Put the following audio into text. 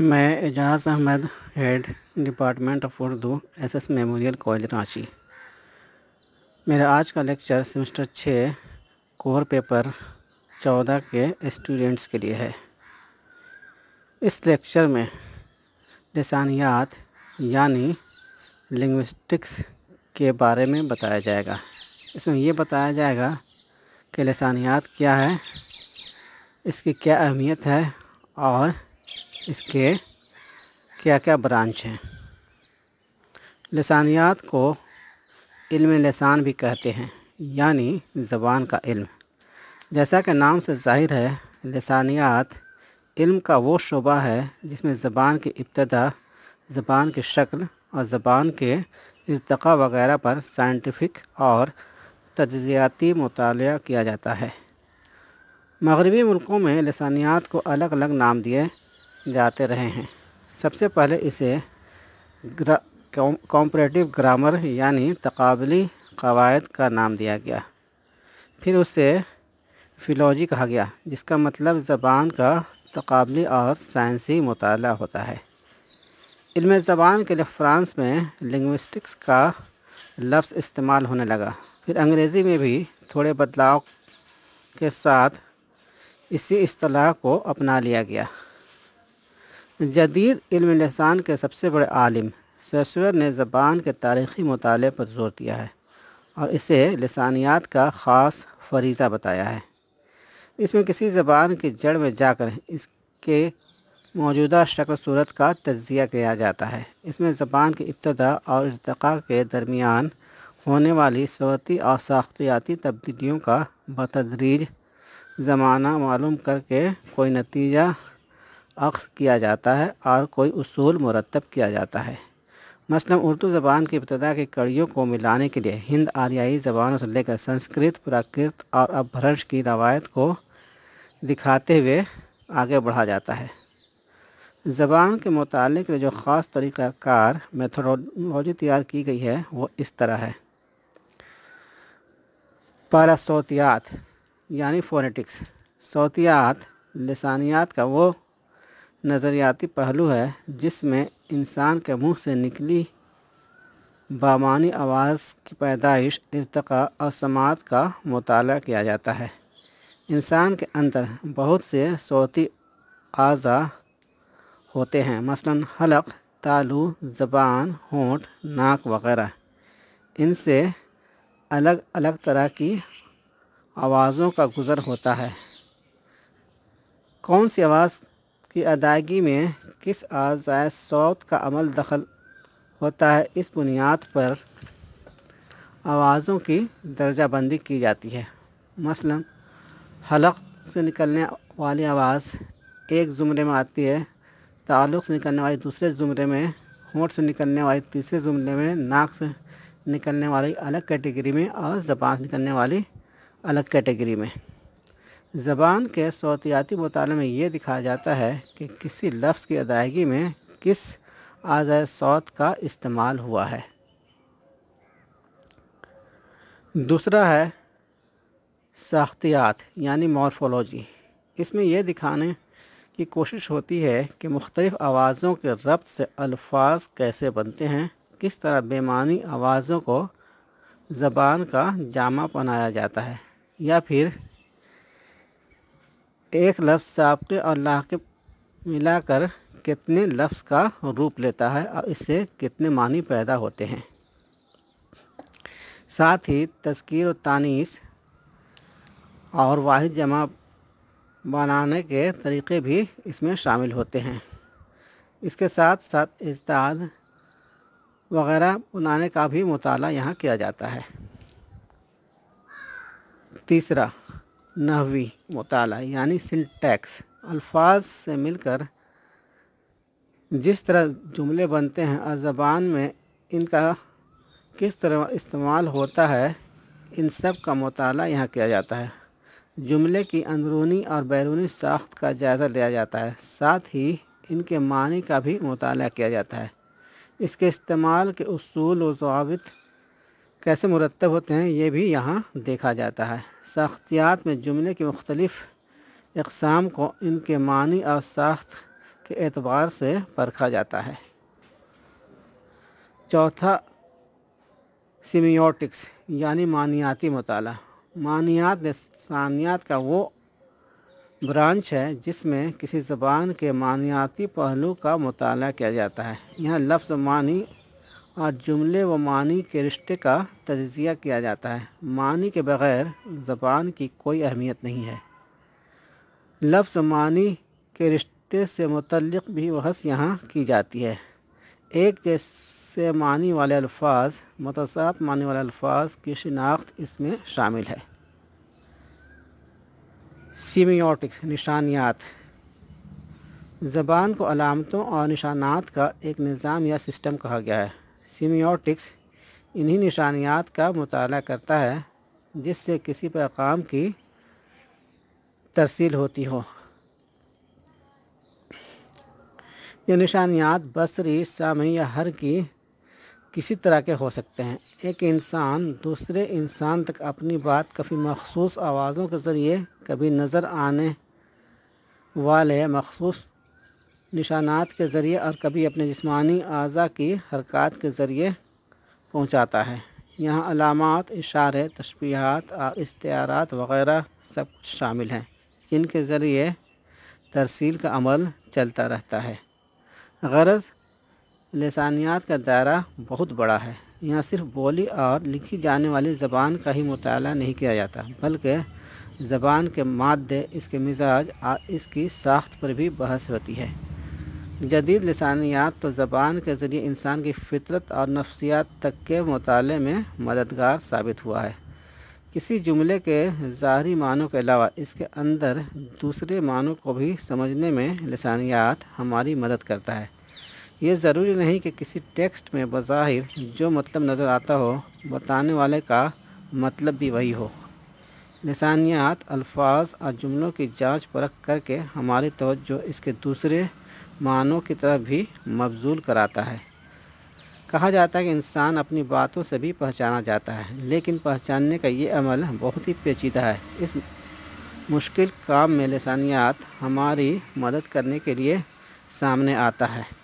मैं Ejaz Ahmad head department of Urdu S S memorial college Ranchi मेरा आज का लेक्चर सेमेस्टर छः कोर पेपर चौदह के स्टूडेंट्स के लिए है इस लेक्चर में लसानियात यानी लिंग्विस्टिक्स के बारे में बताया जाएगा इसमें यह बताया जाएगा कि लसानियात क्या है इसकी क्या अहमियत है और इसके क्या क्या ब्रांच हैं लसानियात को इल्म लसान भी कहते हैं यानी ज़बान का इल्म जैसा कि नाम से ज़ाहिर है लसानियात इल्म का वो शोबा है जिसमें ज़बान की इब्तदा ज़बान की शक्ल और ज़बान के इरतका वगैरह पर साइंटिफिक और तजियाती मताल किया जाता है मगरबी मुल्कों में लसानियात को अलग अलग नाम दिए जाते रहे हैं सबसे पहले इसे ग्रा कॉम्परेटिव ग्रामर यानी तकबली कवायद का नाम दिया गया फिर उसे फिलोजी कहा गया जिसका मतलब ज़बान का तकबली और साइंसी मताल होता है इलम ज़बान के लिए फ़्रांस में लिंग्विस्टिक्स का लफ्ज़ इस्तेमाल होने लगा फिर अंग्रेज़ी में भी थोड़े बदलाव के साथ इसी अतलाह को अपना लिया गया जदीद इल्म लहसान के सबसे बड़े आलिम ससुर ने ज़बान के तारीख़ी मताले पर जोर दिया है और इसे लसानियात का ख़ास फरीज़ा बताया है इसमें किसी ज़बान की जड़ में जाकर इसके मौजूदा शक्ल सूरत का तजिया किया जाता है इसमें ज़बान की इब्तदा और इरतका के दरमियान होने वाली सवती और साख्तियाती तब्दीलियों का बतदरीज ज़माना मालूम करके कोई नतीजा अक्स किया जाता है और कोई उसूल मुरतब किया जाता है मसलन उर्दू ज़बान की इब्तदा की कड़ियों को मिलाने के लिए हिंद आर्याई ज़बानों से लेकर संस्कृत प्राकृत और अपभ्रंश की रवायत को दिखाते हुए आगे बढ़ा जाता है ज़बान के मुतालिक जो ख़ास तरीक़ाकार मेथोडोलॉजी तैयार की गई है वो इस तरह है पारा सौतियात यानी फोनेटिक्स सौतियात लसानियात का वो नज़रियाती पहलू है जिसमें इंसान के मुंह से निकली बामानी आवाज़ की पैदाइश इरतका और समात का मताल किया जाता है इंसान के अंदर बहुत से सोती आज़ा होते हैं मसलन हलक तालू ज़बान होंठ नाक वगैरह इनसे अलग अलग तरह की आवाज़ों का गुज़र होता है कौन सी आवाज़ की अदायगी में किस आज़ाय सौत का अमल दखल होता है इस बुनियाद पर आवाज़ों की दर्जाबंदी की जाती है मसलन हलक से निकलने वाली आवाज़ एक ज़ुमरे में आती है ताल्लुक़ से निकलने वाली दूसरे ज़ुमरे में होंठ से निकलने वाली तीसरे ज़ुमरे में नाक से निकलने वाली अलग कैटेगरी में और ज़बान से निकलने वाली अलग कैटेगरी में ज़बान के सौतियाती मुताले में ये दिखाया जाता है कि किसी लफ्ज़ की अदायगी में किस आज़ा सौत का इस्तेमाल हुआ है दूसरा है साख्तियात यानी मॉर्फोलॉजी इसमें यह दिखाने की कोशिश होती है कि मुख्तलिफ़ आवाज़ों के रब्त से अल्फाज कैसे बनते हैं किस तरह बेमानी आवाज़ों को ज़बान का जामा बनाया जाता है या फिर एक लफ्ज़ सबके और लाह के मिलाकर कितने लफ्ज़ का रूप लेता है और इससे कितने मानी पैदा होते हैं साथ ही तस्कीर और तानीस और वाहिद जमा बनाने के तरीक़े भी इसमें शामिल होते हैं इसके साथ साथ इस्ताद वगैरह बनाने का भी मताल यहाँ किया जाता है तीसरा नहवी मताल यानी सिंटैक्स अल्फाज से मिलकर जिस तरह जुमले बनते हैं ज़बान में इनका किस तरह इस्तेमाल होता है इन सब का मताल यहाँ किया जाता है जुमले की अंदरूनी और बैरूनी साख्त का जायज़ा लिया जाता है साथ ही इनके मानी का भी मताल किया जाता है इसके इस्तेमाल के असूल व कैसे मुरतब होते हैं ये भी यहाँ देखा जाता है साख्तियात में जुमले के मुख्तलिफ़ इकसाम को इनके मानी और साख्त के एतबार से परखा जाता है चौथा सिमियोटिक्स यानी मानियाती मताल मानियात लसानियात का वो ब्रांच है जिसमें किसी ज़बान के मानियाती पहलू का मताल किया जाता है यह लफ्ज़ मानी और जुमले व मानी के रिश्ते का तजिया किया जाता है मानी के बग़ैर ज़बान की कोई अहमियत नहीं है लफ्ज़ मानी के रिश्ते से मुतल भी बहस यहाँ की जाती है एक जैसे मानी वाले अल्फाज मतसात मानी वाले अल्फाज की शिनाख्त इसमें शामिल है सीमियोटिक्स निशानियात ज़बान को अलामतों और निशानात का एक निज़ाम या सिस्टम कहा गया है सीमियोटिक्स इन्हीं निशानियात का मताल करता है जिससे किसी पैगाम की तरसील होती हो ये निशानियात बसरी सामी या हर की किसी तरह के हो सकते हैं एक इंसान दूसरे इंसान तक अपनी बात काफ़ी मखसूस आवाज़ों के ज़रिए कभी नज़र आने वाले मखसूस निशानात के ज़रिए और कभी अपने जिस्मानी अज़ा की हरकत के ज़रिए पहुँचाता है यहाँ अलामत इशारे तशबीहात और इश्तारात वगैरह सब कुछ शामिल हैं जिनके ज़रिए तरसील का अमल चलता रहता है गरज़ लसानियात का दायरा बहुत बड़ा है यहाँ सिर्फ बोली और लिखी जाने वाली ज़बान का ही मुताला नहीं किया जाता बल्कि ज़बान के मादे इसके मिजाज और इसकी साख्त पर भी बहस होती है जदीद लसानियात तो ज़बान के ज़रिए इंसान की फितरत और नफसियात तक के मताले में मददगार साबित हुआ है किसी जुमले के ज़ाहरी मानों के अलावा इसके अंदर दूसरे मानों को भी समझने में लसानियात हमारी मदद करता है ये ज़रूरी नहीं कि किसी टेक्स्ट में बज़ाहिर जो मतलब नज़र आता हो बताने वाले का मतलब भी वही हो लसानियात अल्फाज और जुमलों की जाँच परख करके हमारी तोज्जो इसके दूसरे मानों की तरफ भी मबजूल कराता है कहा जाता है कि इंसान अपनी बातों से भी पहचाना जाता है लेकिन पहचानने का ये अमल बहुत ही पेचीदा है इस मुश्किल काम में लसानियात हमारी मदद करने के लिए सामने आता है